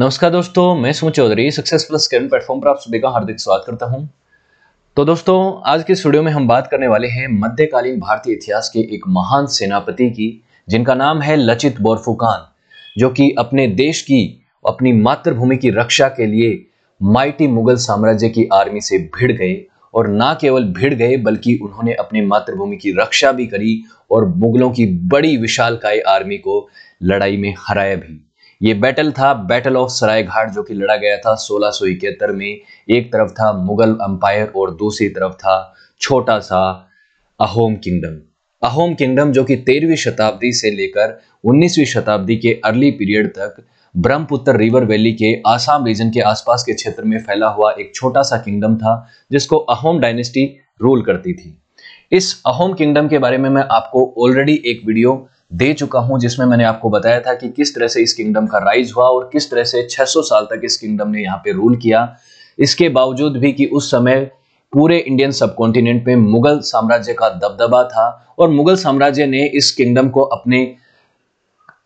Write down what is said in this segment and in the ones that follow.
नमस्कार दोस्तों मैं Sumit Chaudhary successful plus platform पर आप सभी का हार्दिक स्वागत करता हूं तो दोस्तों आज के स्टूडियो में हम बात करने वाले हैं मध्यकालीन भारतीय इतिहास के एक महान सेनापति की जिनका नाम है लचित बोरफुकान जो कि अपने देश की अपनी मातृभूमि की रक्षा के लिए माइटी मुगल साम्राज्य की आर्मी से भिड़ गए और ना केवल भिड़ गए बल्कि उन्होंने अपने मातृभूमि की रक्षा भी करी और मुगलों की बड़ी विशालकाय आर्मी को लड़ाई में हराया भी ये बैटल था बैटल ऑफ सरायघाट जो कि लड़ा गया था सोलह में एक तरफ था मुगल अंपायर और दूसरी तरफ था छोटा सा अहोम किंगडम अहोम किंगडम जो कि तेरहवीं शताब्दी से लेकर 19वीं शताब्दी के अर्ली पीरियड तक ब्रह्मपुत्र रिवर वैली के आसाम रीजन के आसपास के क्षेत्र में फैला हुआ एक छोटा सा किंगडम था जिसको अहोम डायनेस्टी रूल करती थी इस अहोम किंगडम के बारे में मैं आपको ऑलरेडी एक वीडियो दे चुका हूं जिसमें मैंने आपको बताया था कि किस तरह से इस किंगडम का राइज हुआ और किस तरह से 600 साल तक इस किंगडम ने यहाँ पे रूल किया इसके बावजूद भी कि उस समय पूरे इंडियन सब में मुगल साम्राज्य का दबदबा था और मुगल साम्राज्य ने इस किंगडम को अपने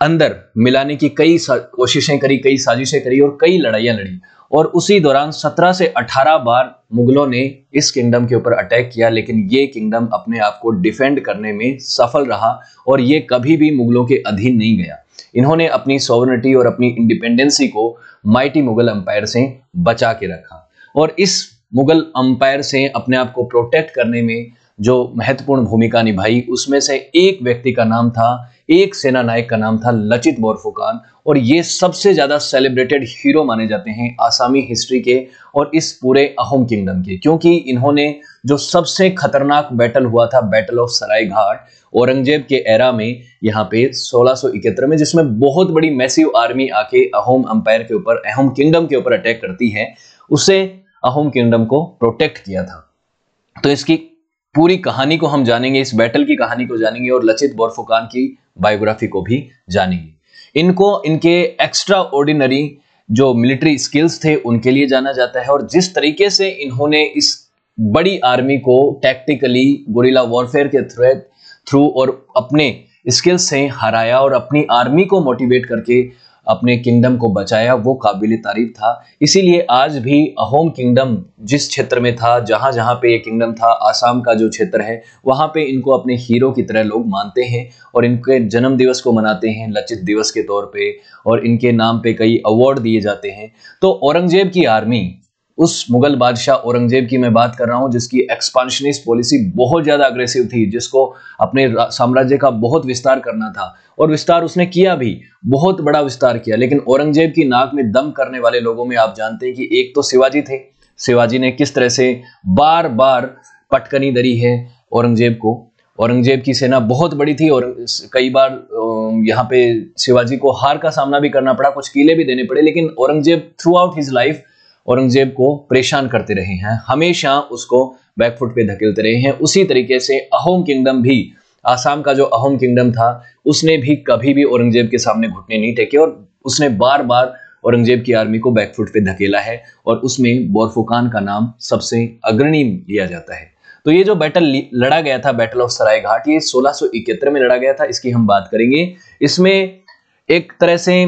अंदर मिलाने की कई कोशिशें करी कई साजिशें करी और कई लड़ाइयां लड़ी और उसी दौरान 17 से 18 बार मुगलों ने इस किंगडम के ऊपर अटैक किया लेकिन ये किंगडम अपने आप को डिफेंड करने में सफल रहा और ये कभी भी मुगलों के अधीन नहीं गया इन्होंने अपनी सॉवर्निटी और अपनी इंडिपेंडेंसी को माइटी मुगल अंपायर से बचा के रखा और इस मुगल अंपायर से अपने आप को प्रोटेक्ट करने में जो महत्वपूर्ण भूमिका निभाई उसमें से एक व्यक्ति का नाम था एक सेना नायक का नाम था लचित बोरफुकान और ये सबसे ज़्यादा सेलिब्रेटेड हीरो माने जाते हैं आसामी हिस्ट्री के और इस पूरे अहोम किंगडम के क्योंकि इन्होंने जो सबसे खतरनाक बैटल हुआ था battle of Saraighat Aurangzeb के एरा में यहाँ पे 1671 में जिसमें बहुत बड़ी मैसिव आर्मी आके अहोम अंपायर के ऊपर अहोम किंगडम के ऊपर अटैक करती है उसे अहोम किंगडम को प्रोटेक्ट किया था तो इसकी पूरी कहानी को हम जानेंगे इस बैटल की कहानी को जानेंगे और लचित बोरफुकान की बायोग्राफी को भी जानेंगे इनको इनके एक्स्ट्रा ऑर्डिनरी जो मिलिट्री स्किल्स थे उनके लिए जाना जाता है और जिस तरीके से इन्होंने इस बड़ी आर्मी को टैक्टिकली गोरिला वॉरफेयर के थ्रू थ्रू और अपने स्किल्स से हराया और अपनी आर्मी को मोटिवेट करके अपने किंगडम को बचाया वो काबिल तारीफ था इसीलिए आज भी अहोम किंगडम जिस क्षेत्र में था जहाँ जहाँ पे ये किंगडम था आसाम का जो क्षेत्र है वहाँ पे इनको अपने हीरो की तरह लोग मानते हैं और इनके जन्म दिवस को मनाते हैं लचित दिवस के तौर पे और इनके नाम पे कई अवार्ड दिए जाते हैं तो औरंगजेब की आर्मी उस मुगल बादशाह औरंगजेब की मैं बात कर रहा हूँ जिसकी एक्सपांशनिस्ट पॉलिसी बहुत ज़्यादा अग्रेसिव थी जिसको अपने साम्राज्य का बहुत विस्तार करना था और विस्तार उसने किया भी बहुत बड़ा विस्तार किया लेकिन औरंगजेब की नाक में दम करने वाले लोगों में आप जानते हैं कि एक तो शिवाजी थे शिवाजी ने किस तरह से बार बार पटकनी दरी है औरंगजेब को औरंगजेब की सेना बहुत बड़ी थी और कई बार यहाँ पे शिवाजी को हार का सामना भी करना पड़ा कुछ किले भी देने पड़े लेकिन Aurangzeb throughout his life Aurangzeb को परेशान करते रहे हैं हमेशा उसको बैकफुट पे धकेलते रहे हैं उसी तरीके से अहोम किंगडम भी आसाम का जो अहोम किंगडम था उसने भी कभी भी औरंगजेब के सामने घुटने नहीं टेके और उसने बार बार औरंगजेब की आर्मी को बैकफुट पे धकेला है और उसमें बोरफुकान का नाम सबसे अग्रणी लिया जाता है तो ये जो बैटल लड़ा गया था बैटल ऑफ सराय घाट ये सोलह में लड़ा गया था इसकी हम बात करेंगे इसमें एक तरह से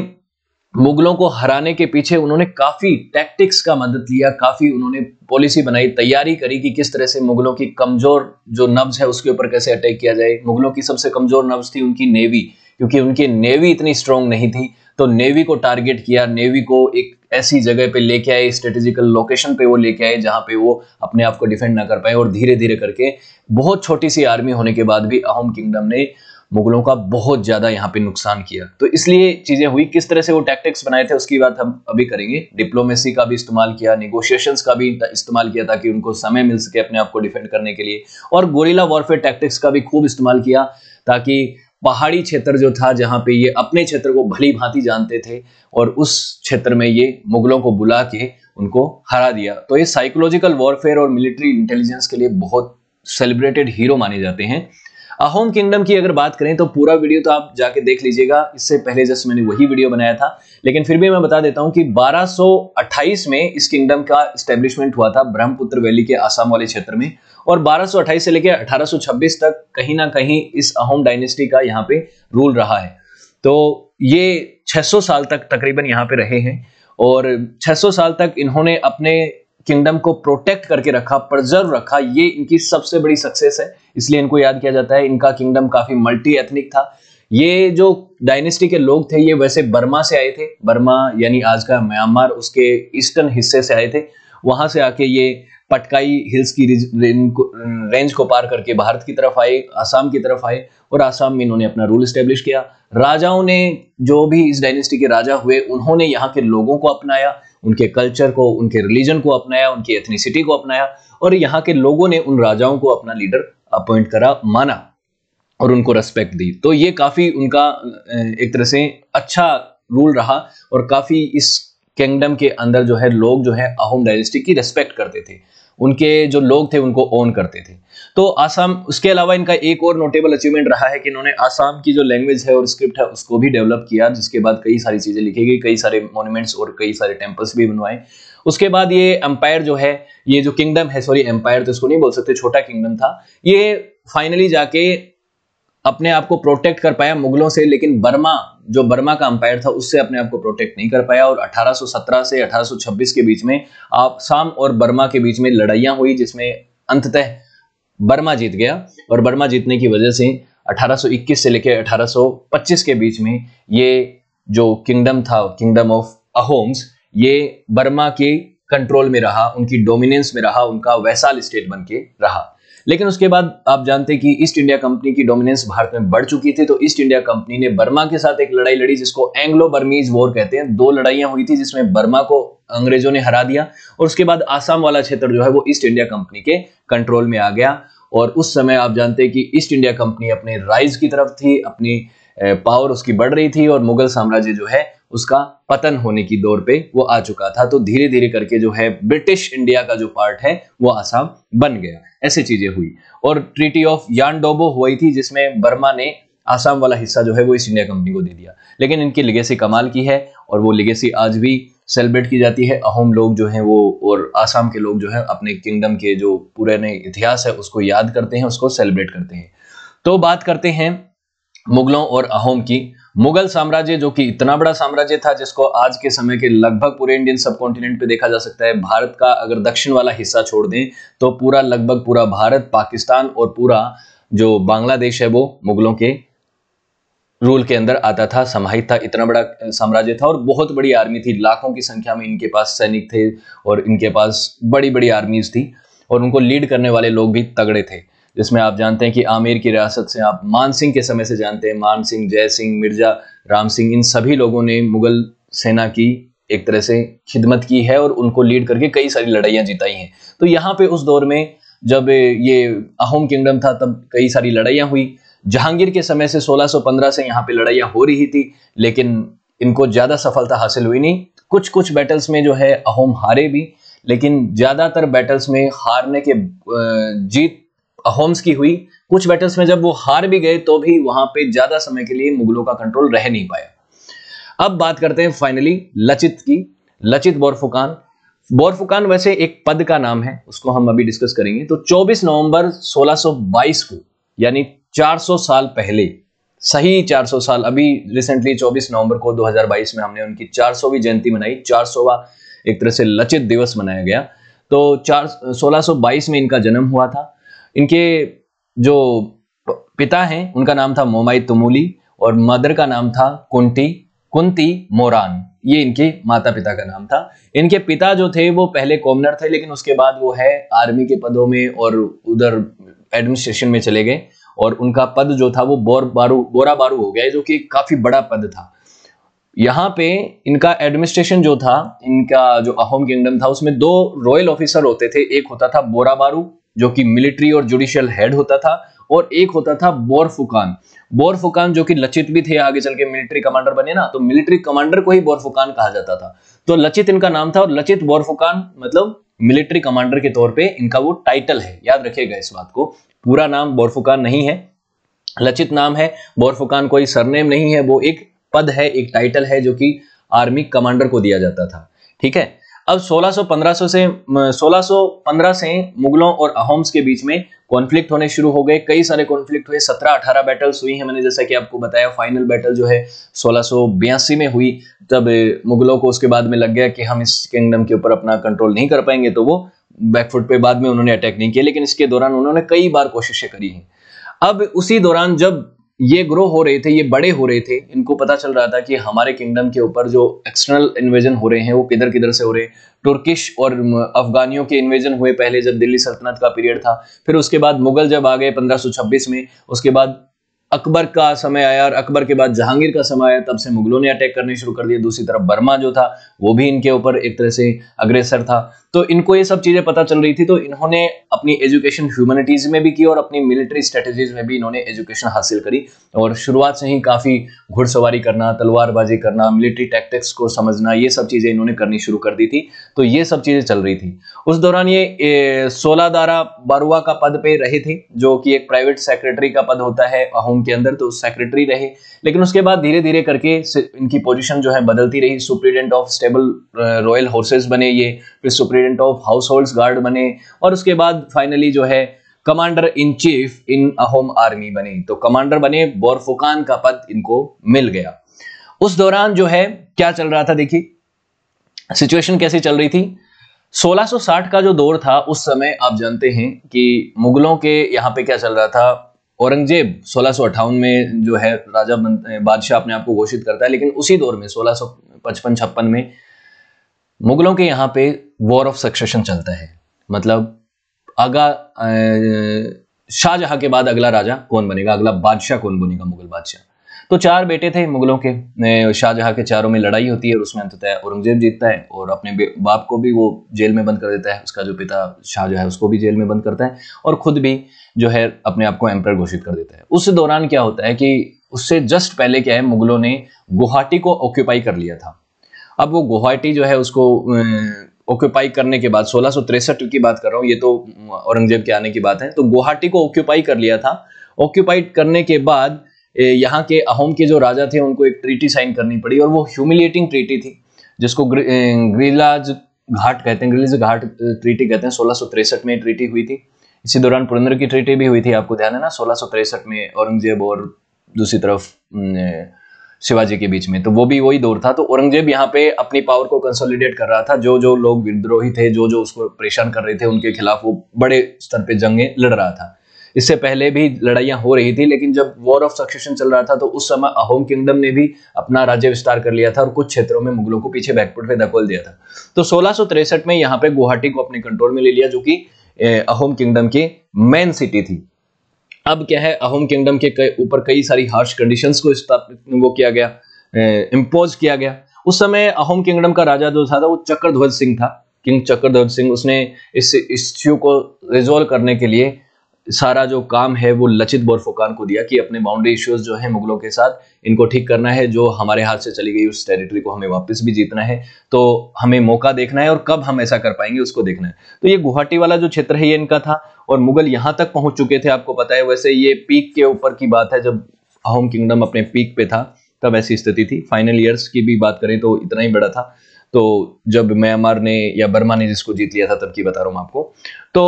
मुगलों को हराने के पीछे उन्होंने काफी टैक्टिक्स का मदद लिया काफी उन्होंने पॉलिसी बनाई तैयारी करी कि किस तरह से मुगलों की कमजोर जो नब्ज है उसके ऊपर कैसे अटैक किया जाए मुगलों की सबसे कमजोर नब्ज थी उनकी नेवी क्योंकि उनकी नेवी इतनी स्ट्रांग नहीं थी तो नेवी को टारगेट किया नेवी को एक ऐसी जगह पे लेके आए स्ट्रेटेजिकल लोकेशन पे वो लेके आए जहां पे वो अपने आप को डिफेंड ना कर पाए और धीरे धीरे करके बहुत छोटी सी आर्मी होने के बाद भी अहोम किंगडम ने मुगलों का बहुत ज़्यादा यहाँ पे नुकसान किया तो इसलिए चीज़ें हुई किस तरह से वो टैक्टिक्स बनाए थे उसकी बात हम अभी करेंगे डिप्लोमेसी का भी इस्तेमाल किया निगोशिएशन का भी इस्तेमाल किया ताकि उनको समय मिल सके अपने आप को डिफेंड करने के लिए और गोरिला वॉरफेयर टैक्टिक्स का भी खूब इस्तेमाल किया ताकि पहाड़ी क्षेत्र जो था जहाँ पे ये अपने क्षेत्र को भली भांति जानते थे और उस क्षेत्र में ये मुगलों को बुला के उनको हरा दिया तो ये साइकोलॉजिकल वॉरफेयर और मिलिट्री इंटेलिजेंस के लिए बहुत सेलिब्रेटेड हीरो माने जाते हैं होम किंगडम की अगर बात करें तो पूरा वीडियो तो आप जाके देख लीजिएगा इससे पहले जस्ट मैंने वही वीडियो बनाया था लेकिन फिर भी मैं बता देता हूँ कि 1228 में इस किंगडम का स्टेब्लिशमेंट हुआ था ब्रह्मपुत्र वैली के आसाम वाले क्षेत्र में और 1228 से लेकर 1826 तक कहीं ना कहीं इस अहोम डायनेस्टी का यहाँ पे रूल रहा है तो ये छह साल तक तकरीबन यहाँ पे रहे हैं और 600 साल तक इन्होंने अपने किंगडम को प्रोटेक्ट करके रखा प्रजर्व रखा ये इनकी सबसे बड़ी सक्सेस है इसलिए इनको याद किया जाता है इनका किंगडम काफी मल्टी एथनिक था ये जो डायनेस्टी के लोग थे ये वैसे बर्मा से आए थे बर्मा यानी आज का म्यांमार उसके ईस्टर्न हिस्से से आए थे वहां से आके ये पटकाई हिल्स की रेंज को पार करके भारत की तरफ आए आसाम की तरफ आए और आसाम में इन्होंने अपना रूल स्टेब्लिश किया राजाओं ने जो भी इस डायनेस्टी के राजा हुए उन्होंने यहाँ के लोगों को अपनाया उनके कल्चर को उनके रिलीजन को अपनाया उनकी एथनिसिटी को अपनाया और यहाँ के लोगों ने उन राजाओं को अपना लीडर अपॉइंट करा माना और उनको रेस्पेक्ट दी तो ये काफ़ी उनका एक तरह से अच्छा रूल रहा और काफ़ी इस किंगडम के अंदर जो है लोग जो है अहोम डायनेस्टी की रेस्पेक्ट करते थे उनके जो लोग थे उनको ओन करते थे तो आसाम उसके अलावा इनका एक और नोटेबल अचीवमेंट रहा है कि इन्होंने आसाम की जो लैंग्वेज है और स्क्रिप्ट है उसको भी डेवलप किया जिसके बाद कई सारी चीज़ें लिखी गई कई सारे मोन्यूमेंट्स और कई सारे टेम्पल्स भी बनवाए उसके बाद ये एम्पायर जो है ये जो किंगडम है सॉरी एम्पायर तो इसको नहीं बोल सकते छोटा किंगडम था ये फाइनली जाके अपने आप को प्रोटेक्ट कर पाया मुगलों से लेकिन बर्मा जो बर्मा का अंपायर था उससे अपने आप को प्रोटेक्ट नहीं कर पाया और 1817 से 1826 के बीच में आप शाम और बर्मा के बीच में लड़ाइयां हुई जिसमें अंततः बर्मा जीत गया और बर्मा जीतने की वजह से 1821 से लेकर 1825 के बीच में ये जो किंगडम था किंगडम ऑफ अहोम्स ये बर्मा के कंट्रोल में रहा उनकी डोमिनेंस में रहा उनका वैशाल स्टेट बन के रहा लेकिन उसके बाद आप जानते हैं कि ईस्ट इंडिया कंपनी की डोमिनेंस भारत में बढ़ चुकी थी तो ईस्ट इंडिया कंपनी ने बर्मा के साथ एक लड़ाई लड़ी जिसको एंग्लो बर्मीज वॉर कहते हैं दो लड़ाइयां हुई थी जिसमें बर्मा को अंग्रेजों ने हरा दिया और उसके बाद आसाम वाला क्षेत्र जो है वो ईस्ट इंडिया कंपनी के कंट्रोल में आ गया और उस समय आप जानते हैं कि ईस्ट इंडिया कंपनी अपने राइज की तरफ थी अपनी पावर उसकी बढ़ रही थी और मुगल साम्राज्य जो है उसका पतन होने की दौर पे वो आ चुका था तो धीरे धीरे करके जो है ब्रिटिश इंडिया का जो पार्ट है वो आसाम बन गया ऐसी चीजें हुई और ट्रीटी ऑफ यानडोबो हुई थी जिसमें बर्मा ने आसाम वाला हिस्सा जो है वो ईस्ट इंडिया कंपनी को दे दिया लेकिन इनकी लिगेसी कमाल की है और वो लिगेसी आज भी सेलिब्रेट की जाती है अहोम लोग जो हैं वो और आसाम के लोग जो हैं अपने किंगडम के जो पुराने इतिहास है उसको याद करते हैं उसको सेलिब्रेट करते हैं तो बात करते हैं मुगलों और अहोम की मुगल साम्राज्य जो कि इतना बड़ा साम्राज्य था जिसको आज के समय के लगभग पूरे इंडियन सब कॉन्टिनेंट पे देखा जा सकता है भारत का अगर दक्षिण वाला हिस्सा छोड़ दें तो पूरा लगभग पूरा भारत पाकिस्तान और पूरा जो बांग्लादेश है वो मुगलों के रूल के अंदर आता था समाहित था इतना बड़ा साम्राज्य था और बहुत बड़ी आर्मी थी लाखों की संख्या में इनके पास सैनिक थे और इनके पास बड़ी बड़ी आर्मीज थी और उनको लीड करने वाले लोग भी तगड़े थे जिसमें आप जानते हैं कि आमिर की रियासत से आप मान सिंह के समय से जानते हैं मान सिंह जय सिंह मिर्जा राम सिंह इन सभी लोगों ने मुगल सेना की एक तरह से खिदमत की है और उनको लीड करके कई सारी लड़ाइयाँ जिताई हैं तो यहाँ पे उस दौर में जब ये अहोम किंगडम था तब कई सारी लड़ाइयाँ हुई जहांगीर के समय से 1615 से यहाँ पे लड़ाइयाँ हो रही थी लेकिन इनको ज़्यादा सफलता हासिल हुई नहीं कुछ कुछ बैटल्स में जो है अहोम हारे भी लेकिन ज़्यादातर बैटल्स में हारने के जीत होम्स की हुई कुछ बैटल्स में जब वो हार भी गए तो भी वहां पे ज्यादा समय के लिए मुगलों का कंट्रोल रह नहीं पाया अब बात करते हैं फाइनली लचित की लचित बोरफुकान बोरफुकान वैसे एक पद का नाम है उसको हम अभी डिस्कस करेंगे तो 24 नवंबर 1622 को यानी 400 साल पहले सही 400 साल अभी रिसेंटली 24 नवंबर को 2022 में हमने उनकी 400वीं जयंती मनाई 400वां एक तरह से लचित दिवस मनाया गया तो चार 1622 में इनका जन्म हुआ था इनके जो पिता हैं उनका नाम था मोमाई तुमुली और मदर का नाम था कुंती कुंती मोरान ये इनके माता पिता का नाम था इनके पिता जो थे वो पहले कॉमनर थे लेकिन उसके बाद वो है आर्मी के पदों में और उधर एडमिनिस्ट्रेशन में चले गए और उनका पद जो था वो बोर बारू बोरा बारू हो गया जो कि काफी बड़ा पद था यहाँ पे इनका एडमिनिस्ट्रेशन जो था इनका जो अहोम किंगडम था उसमें दो रॉयल ऑफिसर होते थे एक होता था बोरा बारू जो कि मिलिट्री और जुडिशियल हेड होता था और एक होता था बोर फुकान बोर फुकान जो कि लचित भी थे आगे चल के मिलिट्री कमांडर बने ना तो मिलिट्री कमांडर को ही बोर फुकान कहा जाता था तो लचित इनका नाम था और लचित बोर फुकान मतलब मिलिट्री कमांडर के तौर पे इनका वो टाइटल है याद रखिएगा इस बात को पूरा नाम बोरफुकान नहीं है लचित नाम है बोरफुकान कोई सरनेम नहीं है वो एक पद है एक टाइटल है जो कि आर्मी कमांडर को दिया जाता था ठीक है अब 1600-1500 से 1615 से मुगलों और अहोम्स के बीच में कॉन्फ्लिक्ट होने शुरू हो गए कई सारे कॉन्फ्लिक्ट हुए 17-18 बैटल्स हुई हैं मैंने जैसा कि आपको बताया फाइनल बैटल जो है सोलह में हुई तब मुगलों को उसके बाद में लग गया कि हम इस किंगडम के ऊपर अपना कंट्रोल नहीं कर पाएंगे तो वो बैकफुट पे बाद में उन्होंने अटैक नहीं किया लेकिन इसके दौरान उन्होंने कई बार कोशिशें करी हैं अब उसी दौरान जब ये ग्रो हो रहे थे ये बड़े हो रहे थे इनको पता चल रहा था कि हमारे किंगडम के ऊपर जो एक्सटर्नल इन्वेजन हो रहे हैं वो किधर किधर से हो रहे हैं टर्किश और अफगानियों के इन्वेजन हुए पहले जब दिल्ली सल्तनत का पीरियड था फिर उसके बाद मुगल जब आ गए 1526 में उसके बाद अकबर का समय आया और अकबर के बाद जहांगीर का समय आया तब से मुगलों ने अटैक करने शुरू कर दिए दूसरी तरफ बर्मा जो था वो भी इनके ऊपर एक तरह से अग्रेसर था तो इनको ये सब चीज़ें पता चल रही थी तो इन्होंने अपनी एजुकेशन ह्यूमैनिटीज़ में भी की और अपनी मिलिट्री स्ट्रेटेजीज में भी इन्होंने एजुकेशन हासिल करी और शुरुआत से ही काफ़ी घुड़सवारी करना तलवारबाजी करना मिलिट्री टैक्टिक्स को समझना ये सब चीज़ें इन्होंने करनी शुरू कर दी थी तो ये सब चीज़ें चल रही थी उस दौरान ये सोलादारा बारुआ का पद पे रहे थे जो कि एक प्राइवेट सेक्रेटरी का पद होता है अहोम के अंदर तो सेक्रेटरी रहे लेकिन उसके बाद धीरे धीरे करके इनकी पोजीशन जो है बदलती रही superintendent of stable royal horses बने ये फिर superintendent of household guard बने और उसके बाद फाइनली जो है commander in chief in Ahom army बने तो कमांडर बने बोरफुकान का पद इनको मिल गया उस दौरान जो है क्या चल रहा था देखिए सिचुएशन कैसी चल रही थी 1660 का जो दौर था उस समय आप जानते हैं कि मुगलों के यहाँ पे क्या चल रहा था औरंगजेब सोलह में जो है राजा बादशाह अपने आप को घोषित करता है लेकिन उसी दौर में सोलह सौ पचपन छप्पन में मुगलों के यहाँ पे वॉर ऑफ सक्सेशन चलता है मतलब आगा शाहजहां के बाद अगला राजा कौन बनेगा अगला बादशाह कौन बनेगा मुगल बादशाह तो चार बेटे थे मुगलों के शाहजहाँ के चारों में लड़ाई होती है और उसमें अंततः औरंगजेब जीतता है और अपने बाप को भी वो जेल में बंद कर देता है उसका जो पिता शाहजहां है उसको भी जेल में बंद करता है और खुद भी जो है अपने आप को एम्पायर घोषित कर देता है उस दौरान क्या होता है कि उससे जस्ट पहले क्या है मुगलों ने गुवाहाटी को ऑक्यूपाई कर लिया था अब वो गुवाहाटी जो है उसको ऑक्यूपाई करने के बाद सोलह की बात कर रहा हूँ ये तो औरंगजेब के आने की बात है तो गुवाहाटी को ऑक्यूपाई कर लिया था ऑक्यूपाइड करने के बाद यहाँ के अहोम के जो राजा थे उनको एक ट्रीटी साइन करनी पड़ी और वो ह्यूमिलिएटिंग ट्रीटी थी जिसको ग्रीलाज घाट कहते हैं ग्रीलाज घाट ट्रीटी कहते हैं सोलह में ट्रीटी हुई थी इसी दौरान पुरंदर की ट्रीटी भी हुई थी आपको ध्यान है ना सोलह में औरंगजेब और दूसरी तरफ शिवाजी के बीच में तो वो भी वही दौर था तो औरंगजेब यहाँ पे अपनी पावर को कंसोलिडेट कर रहा था जो जो लोग विद्रोही थे जो जो उसको परेशान कर रहे थे उनके खिलाफ वो बड़े स्तर पे जंगे लड़ रहा था इससे पहले भी लड़ाइयां हो रही थी लेकिन जब वॉर ऑफ सक्सेशन चल रहा था तो उस समय अहोम किंगडम ने भी अपना राज्य विस्तार कर लिया था और कुछ क्षेत्रों में मुगलों को पीछे बैकपुट पे धकोल दिया था तो सोलह में यहाँ पे गुवाहाटी को अपने कंट्रोल में ले लिया जो कि अहोम किंगडम की मेन सिटी थी अब क्या है अहोम किंगडम के ऊपर कई सारी हार्श कंडीशंस को स्थापित वो किया गया इम्पोज किया गया उस समय अहोम किंगडम का राजा जो था, था वो चक्रध्वज सिंह था किंग चक्रध्वज सिंह उसने इस इश्यू को रिजोल्व करने के लिए सारा जो काम है वो लचित बोरफुकान को दिया कि अपने बाउंड्री इश्यूज जो है मुगलों के साथ इनको ठीक करना है जो हमारे हाथ से चली गई उस टेरिटरी को हमें वापस भी जीतना है तो हमें मौका देखना है और कब हम ऐसा कर पाएंगे उसको देखना है तो ये गुवाहाटी वाला जो क्षेत्र है ये इनका था और मुगल यहां तक पहुंच चुके थे आपको पता है वैसे ये पीक के ऊपर की बात है जब होम किंगडम अपने पीक पे था तब ऐसी स्थिति थी फाइनल ईयर्स की भी बात करें तो इतना ही बड़ा था तो जब म्यांमार ने या बर्मा ने जिसको जीत लिया था तब की बता रहा हूं आपको तो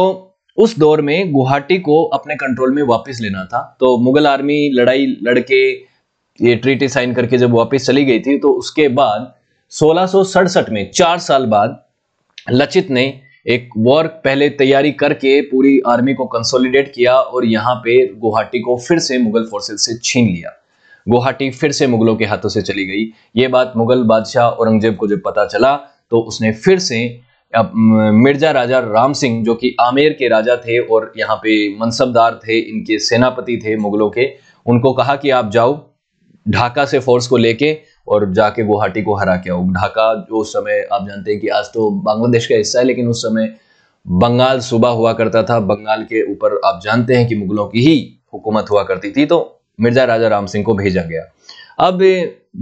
उस दौर में गुवाहाटी को अपने कंट्रोल में वापस लेना था तो मुगल आर्मी लड़ाई लड़के ये ट्रीटी साइन करके जब वापस चली गई थी तो उसके बाद सोलह में चार साल बाद लचित ने एक वॉर पहले तैयारी करके पूरी आर्मी को कंसोलिडेट किया और यहाँ पे गुवाहाटी को फिर से मुगल फोर्सेज से छीन लिया गुवाहाटी फिर से मुगलों के हाथों से चली गई ये बात मुगल बादशाह औरंगजेब को जब पता चला तो उसने फिर से मिर्जा राजा राम सिंह जो कि आमेर के राजा थे और यहाँ पे मनसबदार थे इनके सेनापति थे मुगलों के उनको कहा कि आप जाओ ढाका से फोर्स को लेके और जाके गुवाहाटी को हरा के आओ ढाका जो उस समय आप जानते हैं कि आज तो बांग्लादेश का हिस्सा है लेकिन उस समय बंगाल सूबा हुआ करता था बंगाल के ऊपर आप जानते हैं कि मुगलों की ही हुकूमत हुआ करती थी तो मिर्जा राजा राम सिंह को भेजा गया अब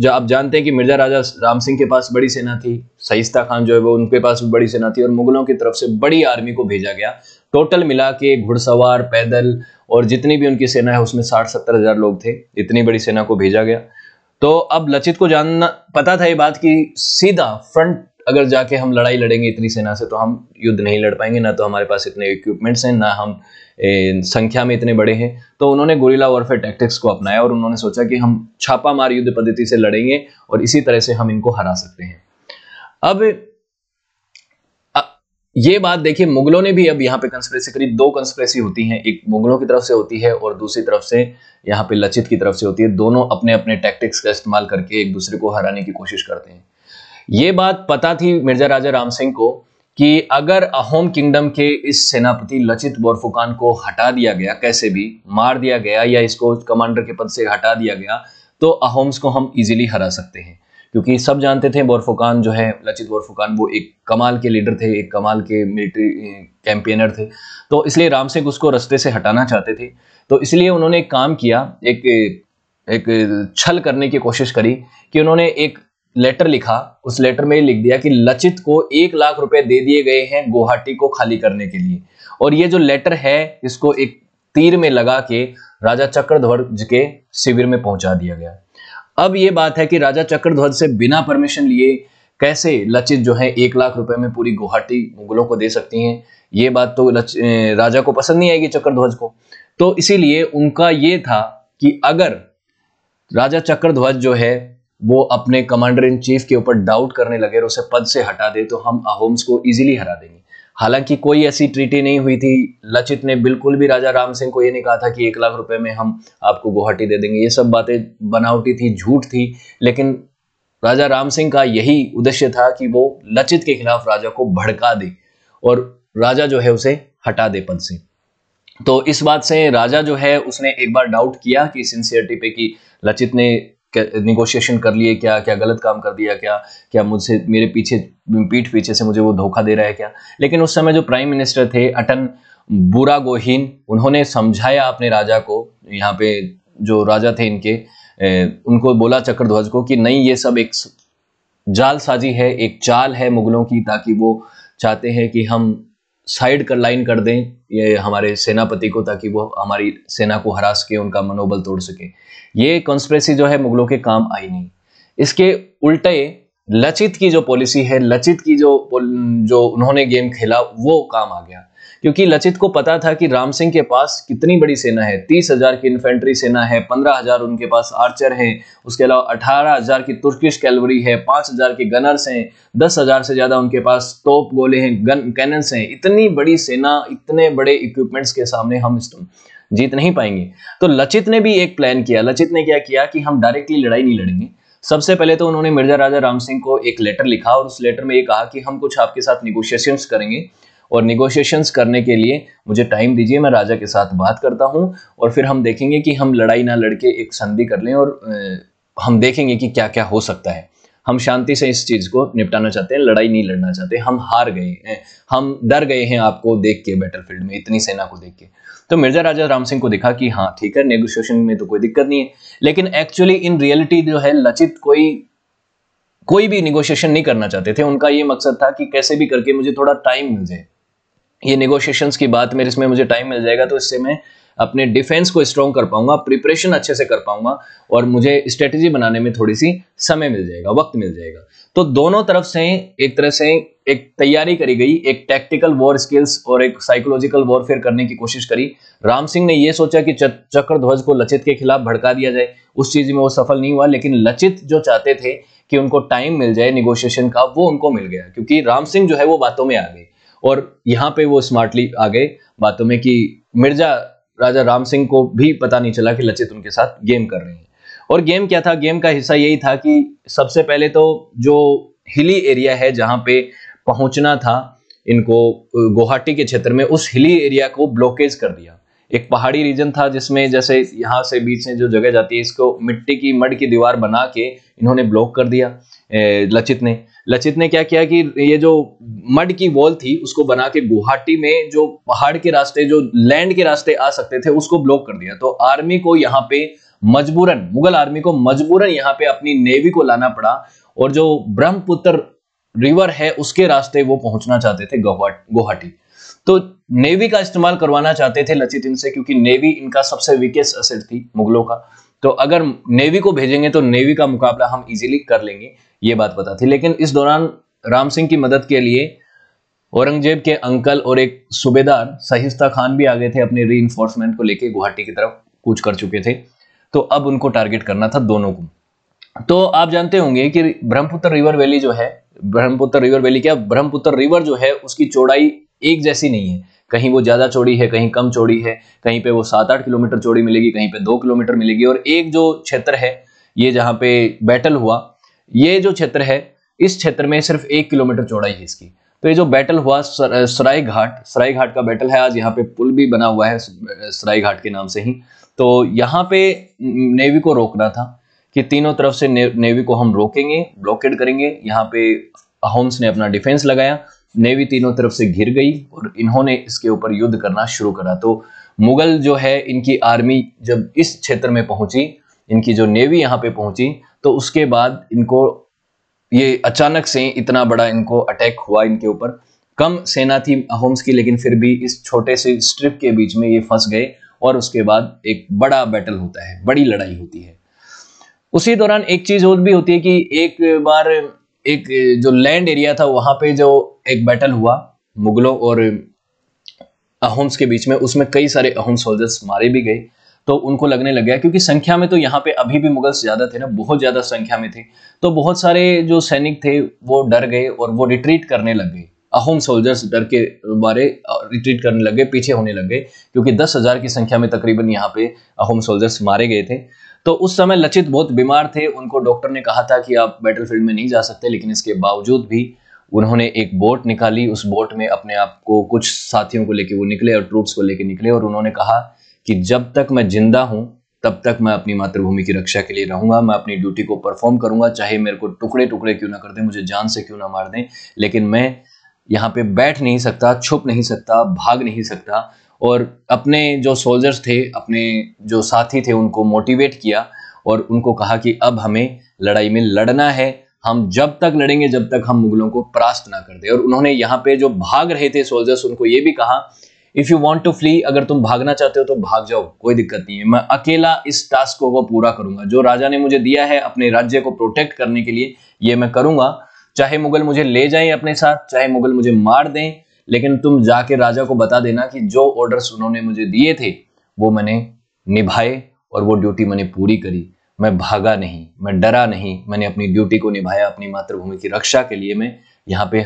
जो आप जानते हैं कि मिर्जा राजा राम सिंह के पास बड़ी सेना थी सईस्ता खान जो है वो उनके पास भी बड़ी सेना थी और मुगलों की तरफ से बड़ी आर्मी को भेजा गया टोटल मिला के घुड़सवार पैदल और जितनी भी उनकी सेना है उसमें साठ सत्तर हजार लोग थे इतनी बड़ी सेना को भेजा गया तो अब लचित को जानना पता था ये बात कि सीधा फ्रंट अगर जाके हम लड़ाई लड़ेंगे इतनी सेना से तो हम युद्ध नहीं लड़ पाएंगे ना तो हमारे पास इतने इक्विपमेंट्स हैं ना हम संख्या में इतने बड़े हैं तो उन्होंने गोरिला वॉरफेयर टैक्टिक्स को अपनाया और उन्होंने सोचा कि हम छापा मार युद्ध पद्धति से लड़ेंगे और इसी तरह से हम इनको हरा सकते हैं अब ये बात देखिए मुगलों ने भी अब यहाँ पे कंस्परेसी करी दो कंस्परेसी होती हैं एक मुगलों की तरफ से होती है और दूसरी तरफ से यहाँ पे लचित की तरफ से होती है दोनों अपने अपने टैक्टिक्स का इस्तेमाल करके एक दूसरे को हराने की कोशिश करते हैं ये बात पता थी मिर्जा राजा राम सिंह को कि अगर अहोम किंगडम के इस सेनापति लचित बोरफुकान को हटा दिया गया कैसे भी मार दिया गया या इसको कमांडर के पद से हटा दिया गया तो अहोम्स को हम इजीली हरा सकते हैं क्योंकि सब जानते थे बोरफुकान जो है लचित बोरफुकान वो एक कमाल के लीडर थे एक कमाल के मिलिट्री कैंपेनर थे तो इसलिए राम सिंह उसको रस्ते से हटाना चाहते थे तो इसलिए उन्होंने एक काम किया एक एक छल करने की कोशिश करी कि उन्होंने एक लेटर लिखा उस लेटर में लिख दिया कि लचित को एक लाख रुपए दे दिए गए हैं गुवाहाटी को खाली करने के लिए और ये जो लेटर है इसको एक तीर में लगा के राजा चक्रध्वज के शिविर में पहुंचा दिया गया अब ये बात है कि राजा चक्रध्वज से बिना परमिशन लिए कैसे लचित जो है एक लाख रुपए में पूरी गुवाहाटी मुगलों को दे सकती हैं ये बात तो राजा को पसंद नहीं आएगी चक्रध्वज को तो इसीलिए उनका ये था कि अगर राजा चक्रध्वज जो है वो अपने कमांडर इन चीफ के ऊपर डाउट करने लगे और उसे पद से हटा दे तो हम अहोम्स को इजीली हरा देंगे हालांकि कोई ऐसी ट्रीटी नहीं हुई थी लचित ने बिल्कुल भी राजा राम सिंह को ये नहीं कहा था कि एक लाख रुपए में हम आपको गुवाहाटी दे देंगे ये सब बातें बनावटी थी झूठ थी लेकिन राजा राम सिंह का यही उद्देश्य था कि वो लचित के खिलाफ राजा को भड़का दे और राजा जो है उसे हटा दे पद से तो इस बात से राजा जो है उसने एक बार डाउट किया कि सिंसियरिटी पे कि लचित ने निगोशिएशन कर लिए क्या क्या गलत काम कर दिया क्या क्या मुझसे मेरे पीछे पीठ पीछे से मुझे वो धोखा दे रहा है क्या लेकिन उस समय जो प्राइम मिनिस्टर थे अटन बुरा गोहीन उन्होंने समझाया अपने राजा को यहाँ पे जो राजा थे इनके ए, उनको बोला चक्रध्वज को कि नहीं ये सब एक जालसाजी है एक चाल है मुगलों की ताकि वो चाहते हैं कि हम साइड कर लाइन कर दें ये हमारे सेनापति को ताकि वो हमारी सेना को हरा सके उनका मनोबल तोड़ सके ये कॉन्स्परेसी जो है मुगलों के काम आई नहीं इसके उल्टे लचित की जो पॉलिसी है लचित की जो जो उन्होंने गेम खेला वो काम आ गया क्योंकि लचित को पता था कि राम सिंह के पास कितनी बड़ी सेना है तीस हजार की इन्फेंट्री सेना है पंद्रह हजार उनके पास आर्चर है उसके अलावा अठारह हजार की तुर्किश कैलवरी है पांच हजार के गनर्स हैं दस हजार से ज्यादा उनके पास तोप गोले हैं गन कैनन्स हैं इतनी बड़ी सेना इतने बड़े इक्विपमेंट्स के सामने हम जीत नहीं पाएंगे तो लचित ने भी एक प्लान किया लचित ने क्या किया कि हम डायरेक्टली लड़ाई नहीं लड़ेंगे सबसे पहले तो उन्होंने मिर्जा राजा राम सिंह को एक लेटर लिखा और उस लेटर में ये कहा कि हम कुछ आपके साथ निगोशिएशंस करेंगे और निगोशिएशंस करने के लिए मुझे टाइम दीजिए मैं राजा के साथ बात करता हूँ और फिर हम देखेंगे कि हम लड़ाई ना लड़के एक संधि कर लें और हम देखेंगे कि क्या क्या हो सकता है हम शांति से इस चीज़ को निपटाना चाहते हैं लड़ाई नहीं लड़ना चाहते हम हार गए हैं हम डर गए हैं आपको देख के बैटलफील्ड में इतनी सेना को देख के तो मिर्जा राजा राम सिंह को दिखा कि हाँ ठीक है नेगोशिएशन में तो कोई दिक्कत नहीं है लेकिन एक्चुअली इन रियलिटी जो है लचित कोई कोई भी निगोशिएशन नहीं करना चाहते थे उनका ये मकसद था कि कैसे भी करके मुझे थोड़ा टाइम मिल जाए ये नेगोशिएशंस की बात मेरे इसमें मुझे टाइम मिल जाएगा तो इससे मैं अपने डिफेंस को स्ट्रॉन्ग कर पाऊंगा प्रिपरेशन अच्छे से कर पाऊंगा और मुझे स्ट्रेटेजी बनाने में थोड़ी सी समय मिल जाएगा वक्त मिल जाएगा तो दोनों तरफ से एक तरह से एक तैयारी करी गई एक टैक्टिकल वॉर स्किल्स और एक साइकोलॉजिकल वॉरफेयर करने की कोशिश करी राम सिंह ने यह सोचा कि चक्रध्वज को लचित के खिलाफ भड़का दिया जाए उस चीज में वो सफल नहीं हुआ लेकिन लचित जो चाहते थे कि उनको टाइम मिल जाए निगोशिएशन का वो उनको मिल गया क्योंकि राम सिंह जो है वो बातों में आ गई और यहाँ पे वो स्मार्टली आ गए बातों में कि मिर्जा राजा राम सिंह को भी पता नहीं चला कि लचित उनके साथ गेम कर रहे हैं और गेम क्या था गेम का हिस्सा यही था कि सबसे पहले तो जो हिली एरिया है जहाँ पे पहुंचना था इनको गुवाहाटी के क्षेत्र में उस हिली एरिया को ब्लॉकेज कर दिया एक पहाड़ी रीजन था जिसमें जैसे यहाँ से बीच में जो जगह जाती है इसको मिट्टी की मड की दीवार बना के इन्होंने ब्लॉक कर दिया लचित ने लचित ने क्या किया कि ये जो मड की वॉल थी उसको बना के गुवाहाटी में जो पहाड़ के रास्ते जो लैंड के रास्ते आ सकते थे उसको ब्लॉक कर दिया तो आर्मी को यहाँ पे मजबूरन मुगल आर्मी को मजबूरन यहाँ पे अपनी नेवी को लाना पड़ा और जो ब्रह्मपुत्र रिवर है उसके रास्ते वो पहुंचना चाहते थे गुवाहाटी तो नेवी का इस्तेमाल करवाना चाहते थे लचित इनसे क्योंकि नेवी इनका सबसे वीकेस्ट असर थी मुगलों का तो अगर नेवी को भेजेंगे तो नेवी का मुकाबला हम इजीली कर लेंगे ये बात पता थी लेकिन इस दौरान राम सिंह की मदद के लिए औरंगजेब के अंकल और एक सूबेदार सहिस्ता खान भी आ गए थे अपने री को लेकर गुवाहाटी की तरफ कूच कर चुके थे तो अब उनको टारगेट करना था दोनों को तो आप जानते होंगे कि ब्रह्मपुत्र रिवर वैली जो है ब्रह्मपुत्र रिवर वैली क्या ब्रह्मपुत्र रिवर जो है उसकी चौड़ाई एक जैसी नहीं है कहीं वो ज़्यादा चौड़ी है कहीं कम चौड़ी है कहीं पे वो सात आठ किलोमीटर चौड़ी मिलेगी कहीं पे दो किलोमीटर मिलेगी और एक जो क्षेत्र है ये जहाँ पे बैटल हुआ ये जो क्षेत्र है इस क्षेत्र में सिर्फ एक किलोमीटर चौड़ाई है इसकी तो ये जो बैटल हुआ सराय घाट सराय घाट का बैटल है आज यहाँ पे पुल भी बना हुआ है सराय घाट के नाम से ही तो यहाँ पे नेवी को रोकना था कि तीनों तरफ से ने, नेवी को हम रोकेंगे ब्लॉकेड करेंगे यहाँ पे होम्स ने अपना डिफेंस लगाया नेवी तीनों तरफ से घिर गई और इन्होंने इसके ऊपर युद्ध करना शुरू करा तो मुगल जो है इनकी आर्मी जब इस क्षेत्र में पहुंची इनकी जो नेवी यहाँ पे पहुंची तो उसके बाद इनको ये अचानक से इतना बड़ा इनको अटैक हुआ इनके ऊपर कम सेना थी होम्स की लेकिन फिर भी इस छोटे से स्ट्रिप के बीच में ये फंस गए और उसके बाद एक बड़ा बैटल होता है बड़ी लड़ाई होती है उसी दौरान एक चीज और भी होती है कि एक बार एक जो लैंड एरिया था वहां पे जो एक बैटल हुआ मुगलों और अहोम्स के बीच में उसमें कई सारे अहोम सोल्जर्स मारे भी गए तो उनको लगने लग गया क्योंकि संख्या में तो यहाँ पे अभी भी मुगल्स ज़्यादा थे ना बहुत ज़्यादा संख्या में थे तो बहुत सारे जो सैनिक थे वो डर गए और वो रिट्रीट करने लग गए अहोम सोल्जर्स डर के बारे रिट्रीट करने लग गए पीछे होने लग गए क्योंकि दस हजार की संख्या में तकरीबन यहाँ पे अहोम सोल्जर्स मारे गए थे तो उस समय लचित बहुत बीमार थे उनको डॉक्टर ने कहा था कि आप बैटलफील्ड में नहीं जा सकते लेकिन इसके बावजूद भी उन्होंने एक बोट निकाली उस बोट में अपने आप को कुछ साथियों को लेके वो निकले और ट्रूप्स को लेके निकले और उन्होंने कहा कि जब तक मैं जिंदा हूं तब तक मैं अपनी मातृभूमि की रक्षा के लिए रहूंगा मैं अपनी ड्यूटी को परफॉर्म करूंगा चाहे मेरे को टुकड़े टुकड़े क्यों ना कर दें मुझे जान से क्यों ना मार दें लेकिन मैं यहाँ पे बैठ नहीं सकता छुप नहीं सकता भाग नहीं सकता और अपने जो सोल्जर्स थे अपने जो साथी थे उनको मोटिवेट किया और उनको कहा कि अब हमें लड़ाई में लड़ना है हम जब तक लड़ेंगे जब तक हम मुगलों को परास्त ना कर दें और उन्होंने यहाँ पे जो भाग रहे थे सोल्जर्स उनको ये भी कहा if you want to flee अगर तुम भागना चाहते हो तो भाग जाओ कोई दिक्कत नहीं है मैं अकेला इस टास्क को पूरा करूंगा जो राजा ने मुझे दिया है अपने राज्य को प्रोटेक्ट करने के लिए ये मैं करूंगा चाहे मुगल मुझे ले जाए अपने साथ चाहे मुगल मुझे मार दें लेकिन तुम जाके राजा को बता देना कि जो ऑर्डर्स उन्होंने मुझे दिए थे वो मैंने निभाए और वो ड्यूटी मैंने पूरी करी मैं भागा नहीं मैं डरा नहीं मैंने अपनी ड्यूटी को निभाया अपनी मातृभूमि की रक्षा के लिए मैं यहाँ पे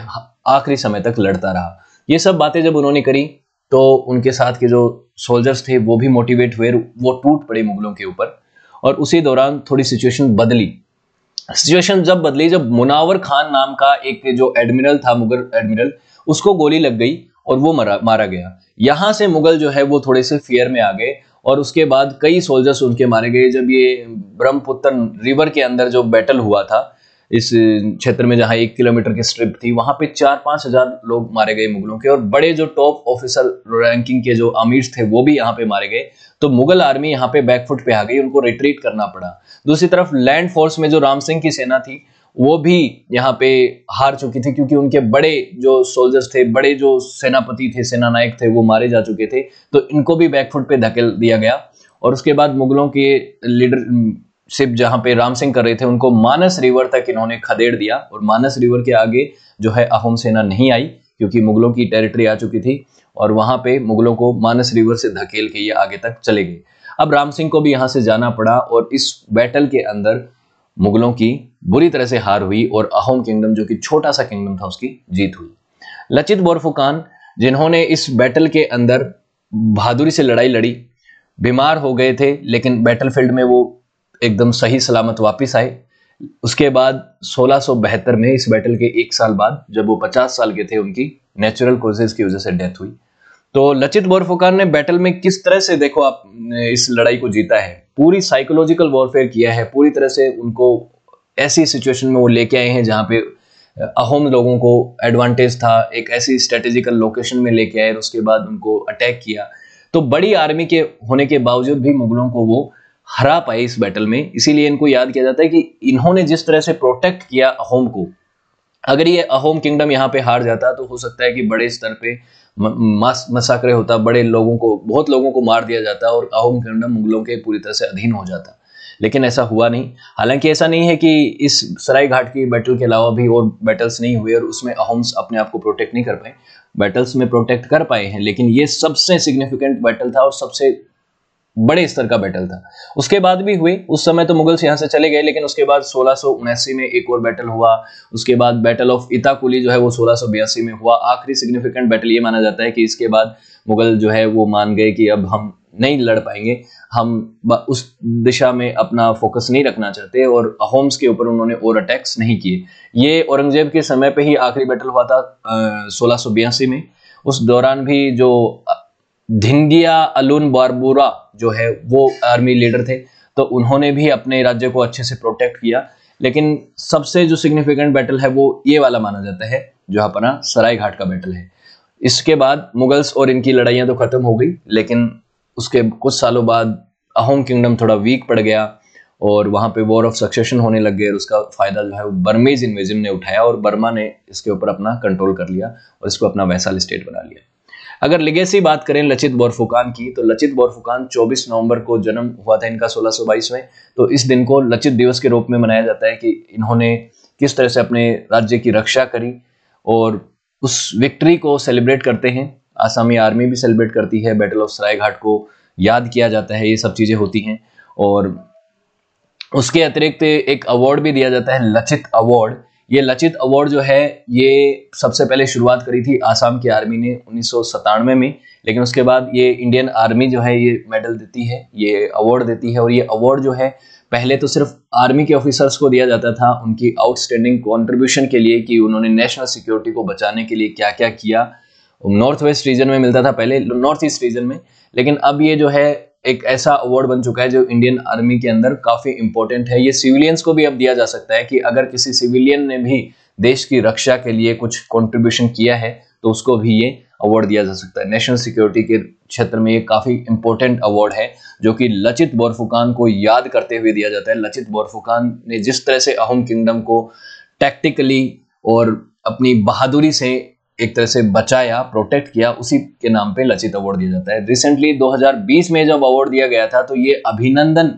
आखिरी समय तक लड़ता रहा ये सब बातें जब उन्होंने करी तो उनके साथ के जो सोल्जर्स थे वो भी मोटिवेट हुए वो टूट पड़े मुगलों के ऊपर और उसी दौरान थोड़ी सिचुएशन बदली सिचुएशन जब बदली जब मुनावर खान नाम का एक जो एडमिरल था मुगल एडमिरल उसको गोली लग गई और वो मरा मारा गया यहाँ से मुगल जो है वो थोड़े से फियर में आ गए और उसके बाद कई सोल्जर्स उनके मारे गए जब ये ब्रह्मपुत्र रिवर के अंदर जो बैटल हुआ था इस क्षेत्र में जहां एक किलोमीटर की स्ट्रिप थी वहां पे चार पांच हजार लोग मारे गए मुगलों के और बड़े जो टॉप ऑफिसर रैंकिंग के जो अमीर थे वो भी यहाँ पे मारे गए तो मुगल आर्मी यहाँ पे बैकफुट पे आ गई उनको रिट्रीट करना पड़ा दूसरी तरफ लैंड फोर्स में जो राम सिंह की सेना थी वो भी यहाँ पे हार चुकी थी क्योंकि उनके बड़े जो सोल्जर्स थे बड़े जो सेनापति थे सेना नायक थे वो मारे जा चुके थे तो इनको भी बैकफुट पे धकेल दिया गया और उसके बाद मुगलों के लीडर शिप जहां पे राम सिंह कर रहे थे उनको मानस रिवर तक इन्होंने खदेड़ दिया और मानस रिवर के आगे जो है अहोम सेना नहीं आई क्योंकि मुगलों की टेरिटरी आ चुकी थी और वहां पे मुगलों को मानस रिवर से धकेल के ये आगे तक चले गए अब राम सिंह को भी यहां से जाना पड़ा और इस बैटल के अंदर मुगलों की बुरी तरह से हार हुई और अहोम किंगडम जो कि छोटा सा किंगडम था उसकी जीत हुई लचित बोरफुकान जिन्होंने इस बैटल के अंदर बहादुरी से लड़ाई लड़ी बीमार हो गए थे लेकिन बैटलफील्ड में वो एकदम सही सलामत वापस आए उसके बाद सोलह में इस बैटल के एक साल बाद जब वो 50 साल के थे उनकी नेचुरल कोजेज की वजह से डेथ हुई तो लचित बोरफुकान ने बैटल में किस तरह से देखो आप इस लड़ाई को जीता है पूरी साइकोलॉजिकल वॉरफेयर किया है पूरी तरह से उनको ऐसी सिचुएशन में वो लेके आए हैं जहाँ पे अहोम लोगों को एडवांटेज था एक ऐसी स्ट्रेटेजिकल लोकेशन में लेके आए और उसके बाद उनको अटैक किया तो बड़ी आर्मी के होने के बावजूद भी मुगलों को वो हरा पाए इस बैटल में इसीलिए इनको याद किया जाता है कि इन्होंने जिस तरह से प्रोटेक्ट किया अहोम को अगर ये अहोम किंगडम यहाँ पे हार जाता तो हो सकता है कि बड़े स्तर पे मसाकरे होता बड़े लोगों को बहुत लोगों को मार दिया जाता और अहोम किंगडम मुगलों के पूरी तरह से अधीन हो जाता लेकिन ऐसा हुआ नहीं हालांकि ऐसा नहीं है कि इस सराय घाट की बैटल के अलावा भी और बैटल्स नहीं हुए और उसमें अहोम्स अपने आप को प्रोटेक्ट नहीं कर पाए बैटल्स में प्रोटेक्ट कर पाए हैं लेकिन ये सबसे सिग्निफिकेंट बैटल था और सबसे बड़े स्तर का बैटल था उसके बाद भी हुए उस समय तो मुगल्स यहाँ से चले गए लेकिन उसके बाद सोलह में एक और बैटल हुआ उसके बाद बैटल ऑफ इताकुली जो है वो सोलह में हुआ आखिरी सिग्निफिकेंट बैटल ये माना जाता है कि इसके बाद मुगल जो है वो मान गए कि अब हम नहीं लड़ पाएंगे हम उस दिशा में अपना फोकस नहीं रखना चाहते और होम्स के ऊपर उन्होंने और अटैक्स नहीं किए ये औरंगजेब के समय पे ही आखिरी बैटल हुआ था सोलह में उस दौरान भी जो धिंगिया अलून बारबूरा जो है वो आर्मी लीडर थे तो उन्होंने भी अपने राज्य को अच्छे से प्रोटेक्ट किया लेकिन सबसे जो सिग्निफिकेंट बैटल है वो ये वाला माना जाता है जो अपना सराय घाट का बैटल है इसके बाद मुगल्स और इनकी लड़ाइयां तो खत्म हो गई लेकिन उसके कुछ सालों बाद अहोम किंगडम थोड़ा वीक पड़ गया और वहां पे वॉर ऑफ सक्सेशन होने लग गए और उसका फायदा जो है बर्मेज इन्वेजन ने उठाया और बर्मा ने इसके ऊपर अपना कंट्रोल कर लिया और इसको अपना वैसाल स्टेट बना लिया अगर लिगेसी बात करें लचित बोरफुकान की तो लचित बोरफुकान 24 नवंबर को जन्म हुआ था इनका बाईस में तो इस दिन को लचित दिवस के रूप में मनाया जाता है कि इन्होंने किस तरह से अपने राज्य की रक्षा करी और उस विक्ट्री को सेलिब्रेट करते हैं आसामी आर्मी भी सेलिब्रेट करती है बैटल ऑफ सरायघाट को याद किया जाता है ये सब चीज़ें होती हैं और उसके अतिरिक्त एक अवार्ड भी दिया जाता है लचित अवार्ड ये लचित अवार्ड जो है ये सबसे पहले शुरुआत करी थी आसाम की आर्मी ने उन्नीस में लेकिन उसके बाद ये इंडियन आर्मी जो है ये मेडल देती है ये अवार्ड देती है और ये अवार्ड जो है पहले तो सिर्फ आर्मी के ऑफिसर्स को दिया जाता था उनकी आउटस्टैंडिंग कॉन्ट्रीब्यूशन के लिए कि उन्होंने नेशनल सिक्योरिटी को बचाने के लिए क्या क्या किया नॉर्थ वेस्ट रीजन में मिलता था पहले नॉर्थ ईस्ट रीजन में लेकिन अब ये जो है एक ऐसा अवार्ड बन चुका है जो इंडियन आर्मी के अंदर काफी इंपॉर्टेंट है ये सिविलियंस को भी अब दिया जा सकता है कि अगर किसी सिविलियन ने भी देश की रक्षा के लिए कुछ कॉन्ट्रीब्यूशन किया है तो उसको भी ये अवार्ड दिया जा सकता है नेशनल सिक्योरिटी के क्षेत्र में ये काफी इंपॉर्टेंट अवार्ड है जो कि लचित बोरफुकान को याद करते हुए दिया जाता है लचित बोरफुकान ने जिस तरह से अहोम किंगडम को टैक्टिकली और अपनी बहादुरी से एक तरह से बचाया प्रोटेक्ट किया उसी के नाम पे लचित अवार्ड दिया जाता है रिसेंटली 2020 में जब अवार्ड दिया गया था तो ये अभिनंदन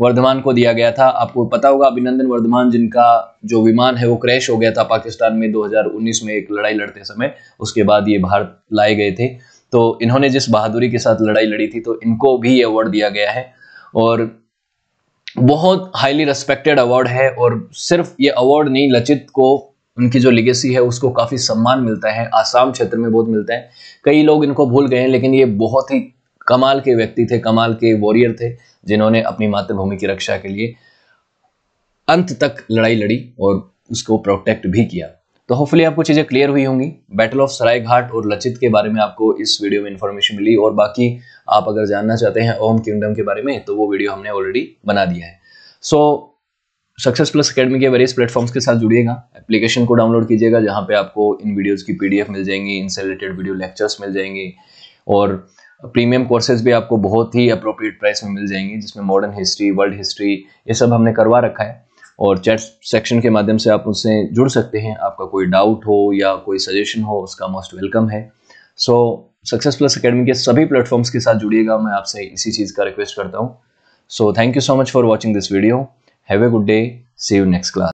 वर्धमान को दिया गया था आपको पता होगा अभिनंदन वर्धमान जिनका जो विमान है वो क्रैश हो गया था पाकिस्तान में 2019 में एक लड़ाई लड़ते समय उसके बाद ये भारत लाए गए थे तो इन्होंने जिस बहादुरी के साथ लड़ाई लड़ी थी तो इनको भी ये अवार्ड दिया गया है और बहुत हाईली रेस्पेक्टेड अवार्ड है और सिर्फ ये अवार्ड नहीं लचित को उनकी जो लिगेसी है उसको काफ़ी सम्मान मिलता है आसाम क्षेत्र में बहुत मिलता है कई लोग इनको भूल गए हैं लेकिन ये बहुत ही कमाल के व्यक्ति थे कमाल के वॉरियर थे जिन्होंने अपनी मातृभूमि की रक्षा के लिए अंत तक लड़ाई लड़ी और उसको प्रोटेक्ट भी किया तो होपफुली आपको चीज़ें क्लियर हुई होंगी बैटल ऑफ सराय घाट और लचित के बारे में आपको इस वीडियो में इन्फॉर्मेशन मिली और बाकी आप अगर जानना चाहते हैं ओम किंगडम के बारे में तो वो वीडियो हमने ऑलरेडी बना दिया है so so, success plus academy के वेरियस प्लेटफॉर्म्स के साथ जुड़िएगा एप्लीकेशन को डाउनलोड कीजिएगा जहाँ पे आपको इन वीडियोज की पीडीएफ मिल जाएंगी इनसे रिलेटेड वीडियो लेक्चर्स मिल जाएंगे और प्रीमियम कोर्सेज भी आपको बहुत ही अप्रोप्रिएट प्राइस में मिल जाएंगी जिसमें मॉडर्न हिस्ट्री वर्ल्ड हिस्ट्री ये सब हमने करवा रखा है और चैट सेक्शन के माध्यम से आप उससे जुड़ सकते हैं आपका कोई डाउट हो या कोई सजेशन हो उसका मोस्ट वेलकम है सो सक्सेस प्लस अकेडमी के सभी प्लेटफॉर्म्स के साथ जुड़िएगा मैं आपसे इसी चीज़ का रिक्वेस्ट करता हूँ so thank you so much for watching this video Have a good day. See you next class.